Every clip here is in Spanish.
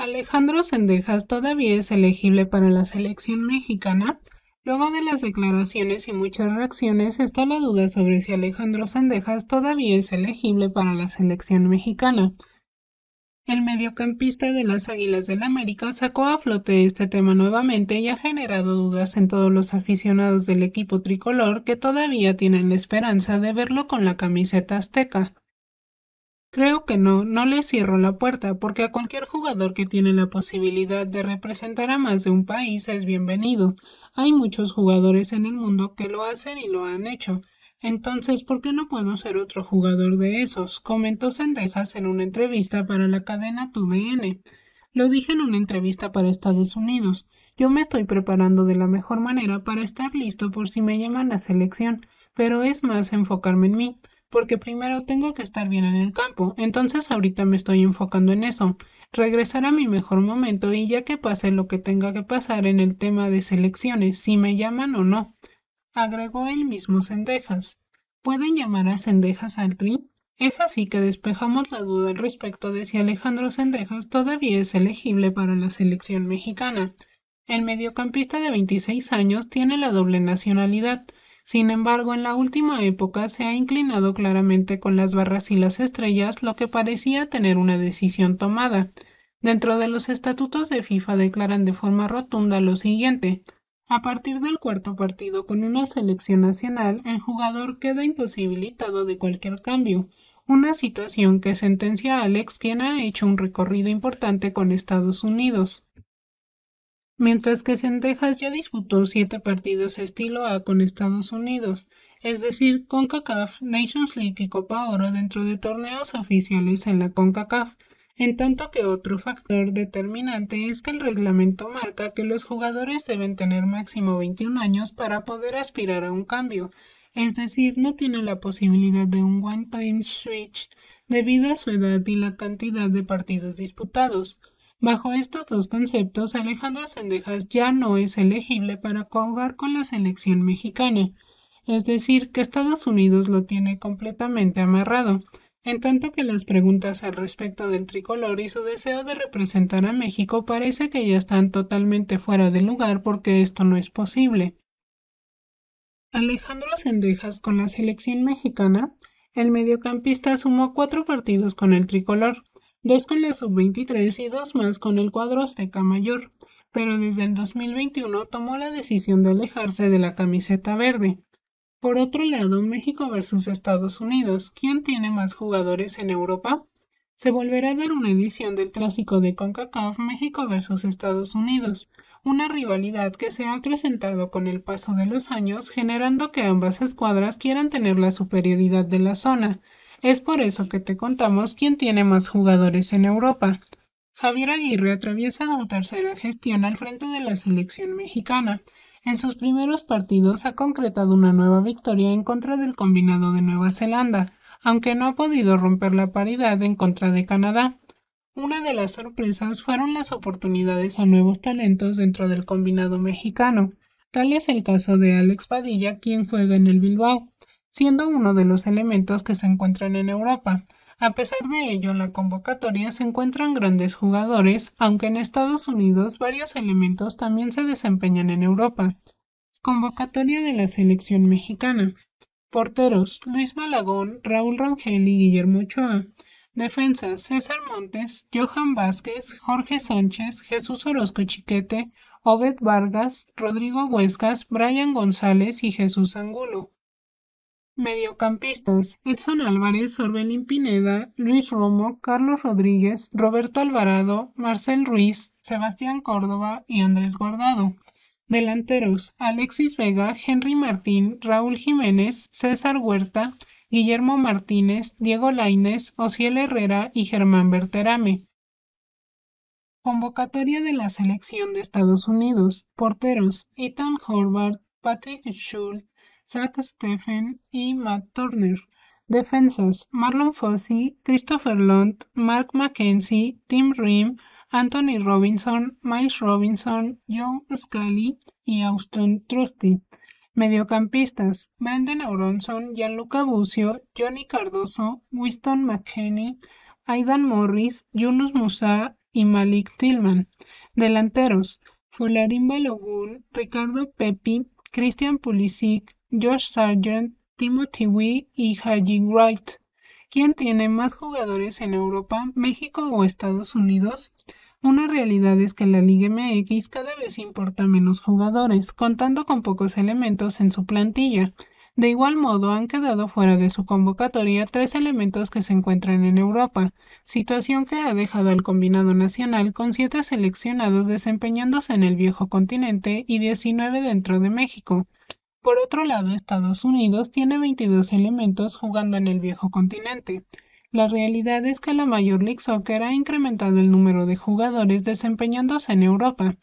Alejandro Sendejas todavía es elegible para la selección mexicana. Luego de las declaraciones y muchas reacciones está la duda sobre si Alejandro Sendejas todavía es elegible para la selección mexicana. El mediocampista de las Águilas del América sacó a flote este tema nuevamente y ha generado dudas en todos los aficionados del equipo tricolor que todavía tienen la esperanza de verlo con la camiseta azteca. Creo que no, no le cierro la puerta, porque a cualquier jugador que tiene la posibilidad de representar a más de un país es bienvenido. Hay muchos jugadores en el mundo que lo hacen y lo han hecho. Entonces, ¿por qué no puedo ser otro jugador de esos? comentó Sendejas en una entrevista para la cadena TUDN. Lo dije en una entrevista para Estados Unidos. Yo me estoy preparando de la mejor manera para estar listo por si me llaman a selección, pero es más enfocarme en mí porque primero tengo que estar bien en el campo, entonces ahorita me estoy enfocando en eso, regresar a mi mejor momento y ya que pase lo que tenga que pasar en el tema de selecciones, si me llaman o no. Agregó el mismo Cendejas. ¿Pueden llamar a Cendejas al tri? Es así que despejamos la duda al respecto de si Alejandro Cendejas. todavía es elegible para la selección mexicana. El mediocampista de 26 años tiene la doble nacionalidad, sin embargo, en la última época se ha inclinado claramente con las barras y las estrellas, lo que parecía tener una decisión tomada. Dentro de los estatutos de FIFA declaran de forma rotunda lo siguiente. A partir del cuarto partido con una selección nacional, el jugador queda imposibilitado de cualquier cambio, una situación que sentencia a Alex quien ha hecho un recorrido importante con Estados Unidos. Mientras que Sendejas ya disputó siete partidos estilo A con Estados Unidos, es decir, CONCACAF, Nations League y Copa Oro dentro de torneos oficiales en la CONCACAF, en tanto que otro factor determinante es que el reglamento marca que los jugadores deben tener máximo 21 años para poder aspirar a un cambio, es decir, no tiene la posibilidad de un one-time switch debido a su edad y la cantidad de partidos disputados. Bajo estos dos conceptos, Alejandro Sendejas ya no es elegible para jugar con la selección mexicana, es decir, que Estados Unidos lo tiene completamente amarrado, en tanto que las preguntas al respecto del tricolor y su deseo de representar a México parece que ya están totalmente fuera de lugar porque esto no es posible. Alejandro Sendejas con la selección mexicana, el mediocampista sumó cuatro partidos con el tricolor, dos con la sub-23 y dos más con el cuadro azteca mayor, pero desde el 2021 tomó la decisión de alejarse de la camiseta verde. Por otro lado, México versus Estados Unidos, ¿quién tiene más jugadores en Europa? Se volverá a dar una edición del clásico de CONCACAF México versus Estados Unidos, una rivalidad que se ha acrecentado con el paso de los años, generando que ambas escuadras quieran tener la superioridad de la zona, es por eso que te contamos quién tiene más jugadores en Europa. Javier Aguirre atraviesa la tercera gestión al frente de la selección mexicana. En sus primeros partidos ha concretado una nueva victoria en contra del combinado de Nueva Zelanda, aunque no ha podido romper la paridad en contra de Canadá. Una de las sorpresas fueron las oportunidades a nuevos talentos dentro del combinado mexicano. Tal es el caso de Alex Padilla, quien juega en el Bilbao siendo uno de los elementos que se encuentran en Europa. A pesar de ello, en la convocatoria se encuentran grandes jugadores, aunque en Estados Unidos varios elementos también se desempeñan en Europa. Convocatoria de la selección mexicana. Porteros: Luis Malagón, Raúl Rangel y Guillermo Ochoa. Defensas: César Montes, Johan Vázquez, Jorge Sánchez, Jesús Orozco Chiquete, Obed Vargas, Rodrigo Huescas, Brian González y Jesús Angulo. Mediocampistas: Edson Álvarez, Orbelín Pineda, Luis Romo, Carlos Rodríguez, Roberto Alvarado, Marcel Ruiz, Sebastián Córdoba y Andrés Guardado. Delanteros: Alexis Vega, Henry Martín, Raúl Jiménez, César Huerta, Guillermo Martínez, Diego Laines, Ociel Herrera y Germán Berterame. Convocatoria de la selección de Estados Unidos. Porteros: Ethan Horvath, Patrick Schultz, Zach Steffen y Matt Turner. Defensas: Marlon Fossey, Christopher Lund, Mark McKenzie, Tim Rim, Anthony Robinson, Miles Robinson, John Scully y Austin Trusty. Mediocampistas: Brandon Auronson, Gianluca Bucio, Johnny Cardoso, Winston McKenney, Aidan Morris, Yunus Musa y Malik Tillman. Delanteros: Folarin Balogun, Ricardo Pepi, Christian Pulisic, Josh Sargent, Timothy Wee y Haji Wright. ¿Quién tiene más jugadores en Europa, México o Estados Unidos? Una realidad es que la Liga MX cada vez importa menos jugadores, contando con pocos elementos en su plantilla. De igual modo, han quedado fuera de su convocatoria tres elementos que se encuentran en Europa, situación que ha dejado al combinado nacional con siete seleccionados desempeñándose en el viejo continente y diecinueve dentro de México. Por otro lado, Estados Unidos tiene 22 elementos jugando en el viejo continente. La realidad es que la Major League Soccer ha incrementado el número de jugadores desempeñándose en Europa.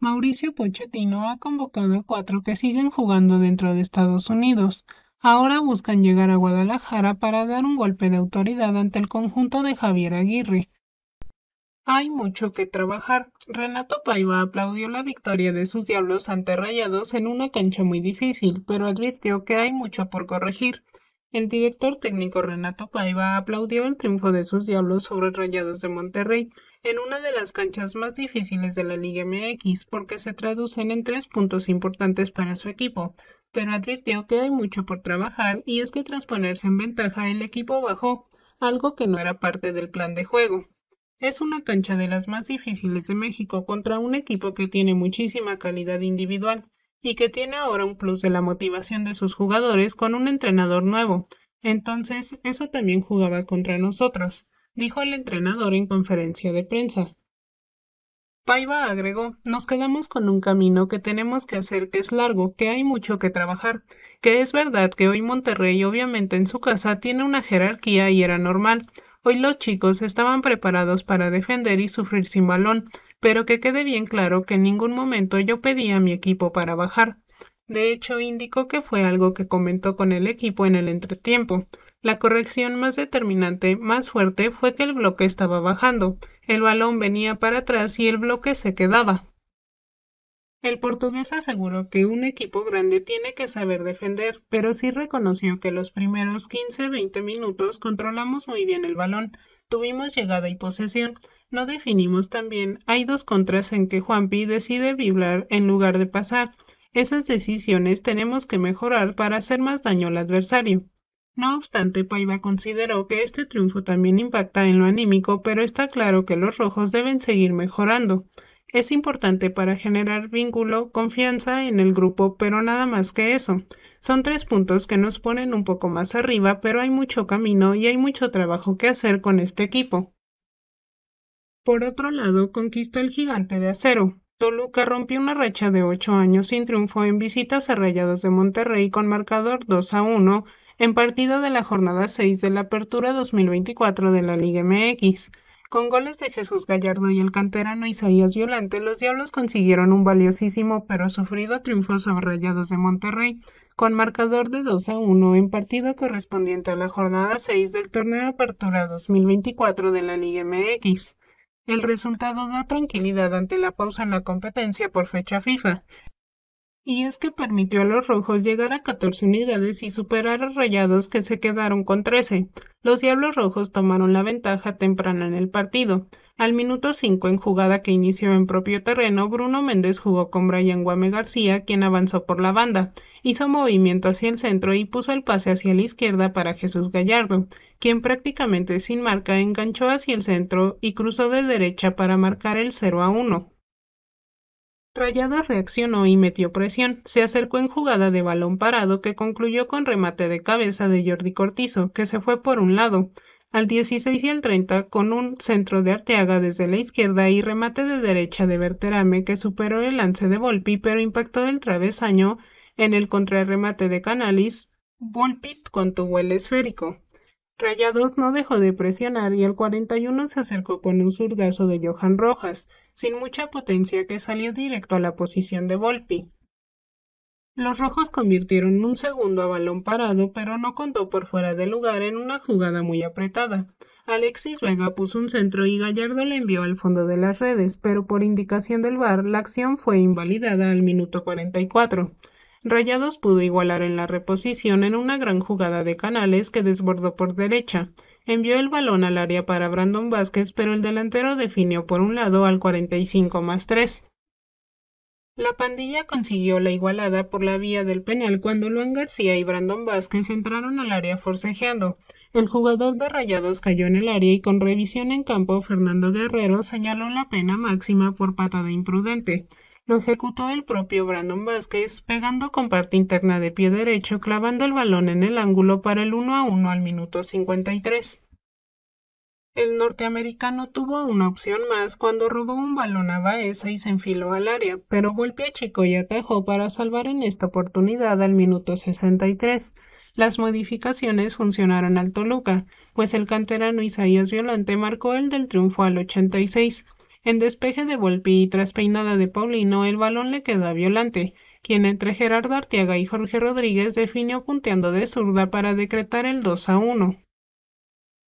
Mauricio Pochettino ha convocado a cuatro que siguen jugando dentro de Estados Unidos. Ahora buscan llegar a Guadalajara para dar un golpe de autoridad ante el conjunto de Javier Aguirre, hay mucho que trabajar. Renato Paiva aplaudió la victoria de sus Diablos ante Rayados en una cancha muy difícil, pero advirtió que hay mucho por corregir. El director técnico Renato Paiva aplaudió el triunfo de sus Diablos sobre Rayados de Monterrey en una de las canchas más difíciles de la Liga MX porque se traducen en tres puntos importantes para su equipo, pero advirtió que hay mucho por trabajar y es que tras ponerse en ventaja el equipo bajó, algo que no era parte del plan de juego. Es una cancha de las más difíciles de México contra un equipo que tiene muchísima calidad individual y que tiene ahora un plus de la motivación de sus jugadores con un entrenador nuevo. Entonces, eso también jugaba contra nosotros, dijo el entrenador en conferencia de prensa. Paiva agregó, nos quedamos con un camino que tenemos que hacer que es largo, que hay mucho que trabajar, que es verdad que hoy Monterrey obviamente en su casa tiene una jerarquía y era normal, Hoy los chicos estaban preparados para defender y sufrir sin balón, pero que quede bien claro que en ningún momento yo pedí a mi equipo para bajar. De hecho, indicó que fue algo que comentó con el equipo en el entretiempo. La corrección más determinante, más fuerte, fue que el bloque estaba bajando. El balón venía para atrás y el bloque se quedaba. El portugués aseguró que un equipo grande tiene que saber defender, pero sí reconoció que los primeros 15-20 minutos controlamos muy bien el balón, tuvimos llegada y posesión, no definimos tan bien, hay dos contras en que Juanpi decide vibrar en lugar de pasar. Esas decisiones tenemos que mejorar para hacer más daño al adversario. No obstante, Paiva consideró que este triunfo también impacta en lo anímico, pero está claro que los rojos deben seguir mejorando es importante para generar vínculo, confianza en el grupo, pero nada más que eso. Son tres puntos que nos ponen un poco más arriba, pero hay mucho camino y hay mucho trabajo que hacer con este equipo. Por otro lado, conquistó el gigante de acero. Toluca rompió una racha de ocho años sin triunfo en visitas a Rayados de Monterrey con marcador 2 a 1 en partido de la jornada 6 de la Apertura 2024 de la Liga MX. Con goles de Jesús Gallardo y el canterano Isaías Violante, los Diablos consiguieron un valiosísimo pero sufrido triunfo sobre Rayados de Monterrey, con marcador de 2 a 1 en partido correspondiente a la jornada 6 del torneo Apertura 2024 de la Liga MX. El resultado da tranquilidad ante la pausa en la competencia por fecha FIFA, y es que permitió a los rojos llegar a 14 unidades y superar a Rayados que se quedaron con 13. Los Diablos Rojos tomaron la ventaja temprana en el partido. Al minuto 5 en jugada que inició en propio terreno, Bruno Méndez jugó con Brian Guame García, quien avanzó por la banda, hizo movimiento hacia el centro y puso el pase hacia la izquierda para Jesús Gallardo, quien prácticamente sin marca enganchó hacia el centro y cruzó de derecha para marcar el 0 a 1. Rayados reaccionó y metió presión. Se acercó en jugada de balón parado que concluyó con remate de cabeza de Jordi Cortizo, que se fue por un lado, al 16 y al 30 con un centro de Arteaga desde la izquierda y remate de derecha de Berterame que superó el lance de Volpi pero impactó el travesaño en el contrarremate de Canalis. Volpi contuvo el esférico. Rayados no dejó de presionar y al 41 se acercó con un zurdazo de Johan Rojas, sin mucha potencia que salió directo a la posición de Volpi. Los rojos convirtieron un segundo a balón parado, pero no contó por fuera de lugar en una jugada muy apretada. Alexis Vega puso un centro y Gallardo le envió al fondo de las redes, pero por indicación del VAR la acción fue invalidada al minuto 44. Rayados pudo igualar en la reposición en una gran jugada de Canales que desbordó por derecha envió el balón al área para Brandon Vázquez, pero el delantero definió por un lado al 45 más 3. La pandilla consiguió la igualada por la vía del penal cuando Luan García y Brandon Vázquez entraron al área forcejeando. El jugador de Rayados cayó en el área y con revisión en campo Fernando Guerrero señaló la pena máxima por patada imprudente lo ejecutó el propio Brandon Vázquez, pegando con parte interna de pie derecho, clavando el balón en el ángulo para el 1 a 1 al minuto 53. El norteamericano tuvo una opción más cuando robó un balón a Baeza y se enfiló al área, pero golpeó a Chico y atajó para salvar en esta oportunidad al minuto 63. Las modificaciones funcionaron al Toluca, pues el canterano Isaías Violante marcó el del triunfo al 86, en despeje de Volpi y tras peinada de Paulino, el balón le quedó a Violante, quien entre Gerardo Artiaga y Jorge Rodríguez definió punteando de zurda para decretar el 2 a 1.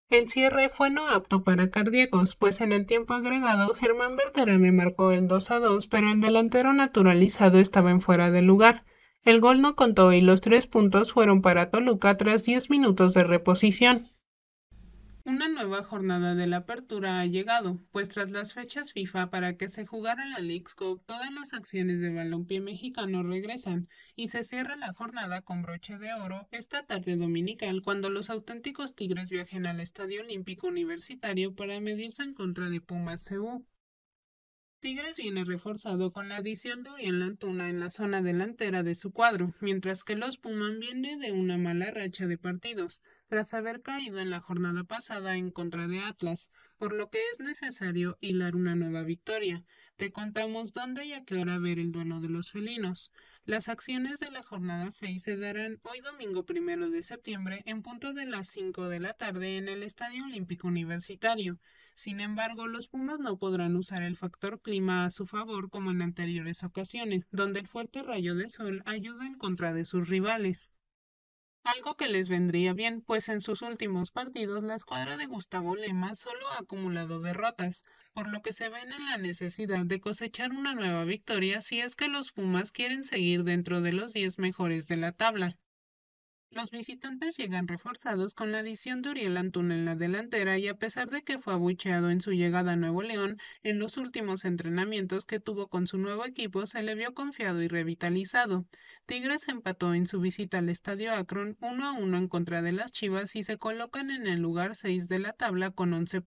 El cierre fue no apto para cardíacos, pues en el tiempo agregado Germán Berterame marcó el 2 a 2, pero el delantero naturalizado estaba en fuera de lugar. El gol no contó y los tres puntos fueron para Toluca tras 10 minutos de reposición. Una nueva jornada de la apertura ha llegado, pues tras las fechas FIFA para que se jugara la Leagues Cup, todas las acciones de balompié mexicano regresan y se cierra la jornada con broche de oro esta tarde dominical cuando los auténticos Tigres viajen al Estadio Olímpico Universitario para medirse en contra de Pumas CU. Tigres viene reforzado con la adición de Uriel Antuna en la zona delantera de su cuadro, mientras que los Pumas viene de una mala racha de partidos, tras haber caído en la jornada pasada en contra de Atlas, por lo que es necesario hilar una nueva victoria. Te contamos dónde y a qué hora ver el duelo de los felinos. Las acciones de la jornada 6 se darán hoy domingo primero de septiembre en punto de las 5 de la tarde en el Estadio Olímpico Universitario. Sin embargo, los Pumas no podrán usar el factor clima a su favor como en anteriores ocasiones, donde el fuerte rayo de sol ayuda en contra de sus rivales algo que les vendría bien, pues en sus últimos partidos la escuadra de Gustavo Lema solo ha acumulado derrotas, por lo que se ven en la necesidad de cosechar una nueva victoria si es que los Pumas quieren seguir dentro de los 10 mejores de la tabla. Los visitantes llegan reforzados con la adición de Uriel Antuna en la delantera y a pesar de que fue abucheado en su llegada a Nuevo León, en los últimos entrenamientos que tuvo con su nuevo equipo se le vio confiado y revitalizado. Tigres empató en su visita al Estadio Akron 1 a 1 en contra de las Chivas y se colocan en el lugar 6 de la tabla con 11